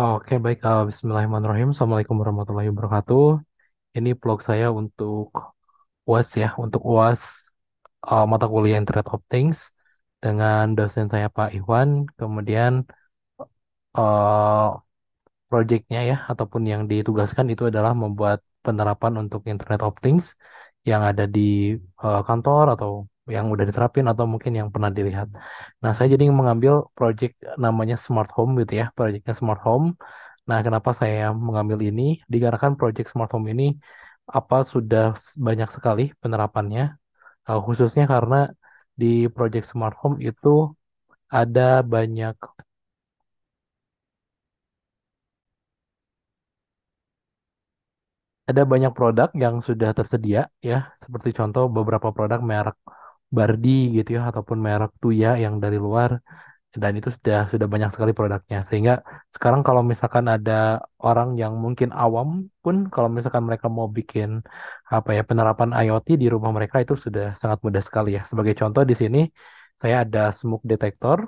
Oke, baik. uh, Bismillahirrahmanirrahim. Assalamualaikum warahmatullahi wabarakatuh. Ini vlog saya untuk UAS ya, untuk UAS uh, eh, mata kuliah Internet of Things dengan dosen saya Pak Iwan. Kemudian uh, eh, proyeknya ya, ataupun yang ditugaskan itu adalah membuat penerapan untuk Internet of Things yang ada di uh, kantor atau yang udah diterapin atau mungkin yang pernah dilihat. Nah, saya jadi mengambil project namanya Smart Home gitu ya, projectnya Smart Home. Nah, kenapa saya mengambil ini? Dikarenakan project Smart Home ini apa sudah banyak sekali penerapannya, eh, khususnya karena di project Smart Home itu ada banyak ada banyak produk yang sudah tersedia ya, seperti contoh beberapa produk merek Bardi gitu ya ataupun merek Tuya yang dari luar dan itu sudah sudah banyak sekali produknya sehingga sekarang kalau misalkan ada orang yang mungkin awam pun kalau misalkan mereka mau bikin apa ya penerapan IoT di rumah mereka itu sudah sangat mudah sekali ya sebagai contoh di sini saya ada smoke detector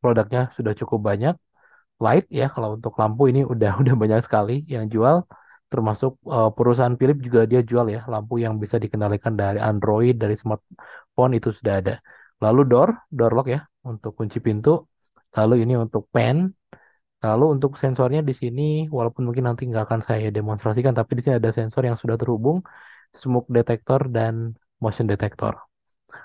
produknya sudah cukup banyak light ya kalau untuk lampu ini udah udah banyak sekali yang jual termasuk uh, perusahaan Philips juga dia jual ya lampu yang bisa dikendalikan dari Android dari smartphone itu sudah ada lalu door door lock ya untuk kunci pintu lalu ini untuk pen lalu untuk sensornya di sini walaupun mungkin nanti nggak akan saya demonstrasikan tapi di sini ada sensor yang sudah terhubung smoke detector dan motion detector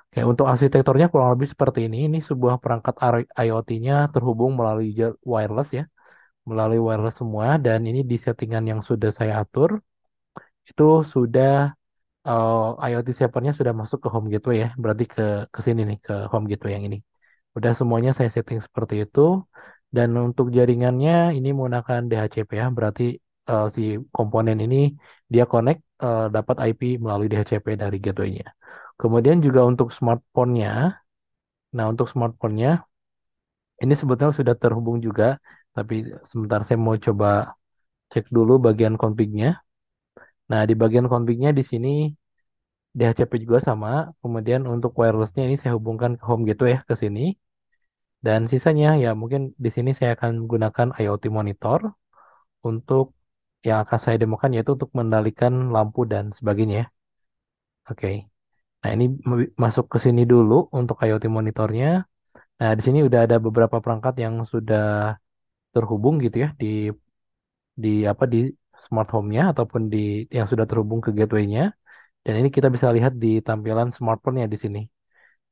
Oke, untuk arsitekturnya kurang lebih seperti ini. Ini sebuah perangkat IoT-nya terhubung melalui wireless ya melalui wireless semua dan ini di settingan yang sudah saya atur itu sudah uh, eh, IoT servernya sudah masuk ke home gateway ya berarti ke ke sini nih ke home gateway yang ini udah semuanya saya setting seperti itu dan untuk jaringannya ini menggunakan DHCP ya berarti uh, si komponen ini dia connect uh, dapat IP melalui DHCP dari gatewaynya kemudian juga untuk smartphone-nya nah untuk smartphone-nya ini sebetulnya sudah terhubung juga tapi sebentar saya mau coba cek dulu bagian config-nya. Nah, di bagian config-nya di sini DHCP juga sama. Kemudian untuk wireless-nya ini saya hubungkan ke home gateway ya ke sini. Dan sisanya ya mungkin di sini saya akan menggunakan IoT monitor untuk yang akan saya demokan yaitu untuk mendalikan lampu dan sebagainya. Ya. Oke. Okay. Nah, ini masuk ke sini dulu untuk IoT monitornya. Nah, di sini udah ada beberapa perangkat yang sudah terhubung gitu ya di di apa di smart home-nya ataupun di yang sudah terhubung ke gateway-nya. Dan ini kita bisa lihat di tampilan smartphone-nya di sini.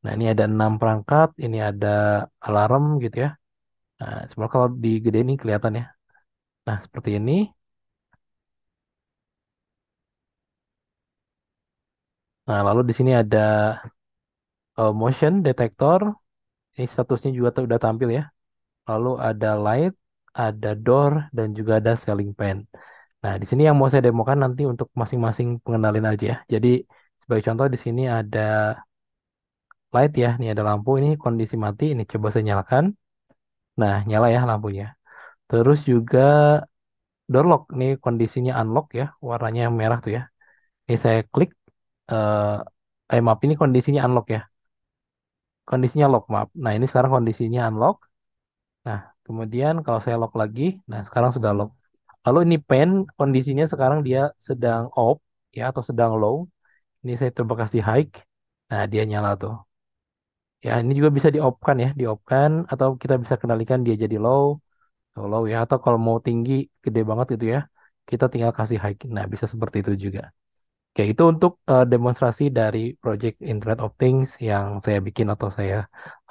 Nah, ini ada enam perangkat, ini ada alarm gitu ya. Nah, semoga kalau di gede ini kelihatan ya. Nah, seperti ini. Nah, lalu di sini ada uh, motion detector. Ini statusnya juga udah tampil ya. Lalu ada light, ada door, dan juga ada selling pen. Nah, di sini yang mau saya demokan nanti untuk masing-masing pengenalin aja ya. Jadi, sebagai contoh di sini ada light ya, ini ada lampu, ini kondisi mati, ini coba saya nyalakan. Nah, nyala ya lampunya. Terus juga door lock, ini kondisinya unlock ya, warnanya yang merah tuh ya. Ini saya klik, eh, eh maaf ini kondisinya unlock ya kondisinya lock maaf nah ini sekarang kondisinya unlock nah Kemudian kalau saya lock lagi, nah sekarang sudah lock. Lalu ini pen kondisinya sekarang dia sedang off ya atau sedang low. Ini saya coba kasih high. Nah, dia nyala tuh. Ya, ini juga bisa di-off-kan ya, di-off-kan atau kita bisa kendalikan dia jadi low, atau low ya atau kalau mau tinggi gede banget gitu ya. Kita tinggal kasih high. Nah, bisa seperti itu juga. Oke, itu untuk uh, demonstrasi dari project Internet of Things yang saya bikin atau saya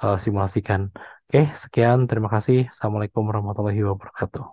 uh, simulasikan. Oke, sekian. Terima kasih. Assalamualaikum warahmatullahi wabarakatuh.